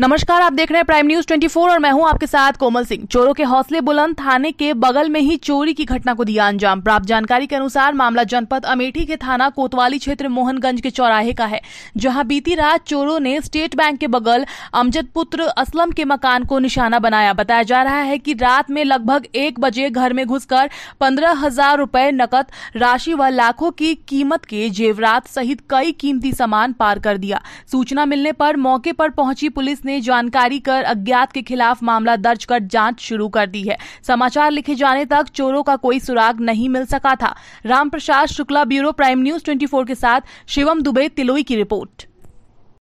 नमस्कार आप देख रहे हैं प्राइम न्यूज 24 और मैं हूं आपके साथ कोमल सिंह चोरों के हौसले बुलंद थाने के बगल में ही चोरी की घटना को दिया अंजाम प्राप्त जानकारी के अनुसार मामला जनपद अमेठी के थाना कोतवाली क्षेत्र मोहनगंज के चौराहे का है जहां बीती रात चोरों ने स्टेट बैंक के बगल अमजद पुत्र असलम के मकान को निशाना बनाया बताया जा रहा है कि रात में लगभग एक बजे घर में घुसकर पंद्रह हजार रूपए नकद राशि व लाखों की कीमत के जेवरात सहित कई कीमती सामान पार कर दिया सूचना मिलने पर मौके पर पहुंची पुलिस ने जानकारी कर अज्ञात के खिलाफ मामला दर्ज कर जांच शुरू कर दी है समाचार लिखे जाने तक चोरों का कोई सुराग नहीं मिल सका था Prasad Shukla bureau Prime News 24 के साथ शिवम दुबे तिलोई की रिपोर्ट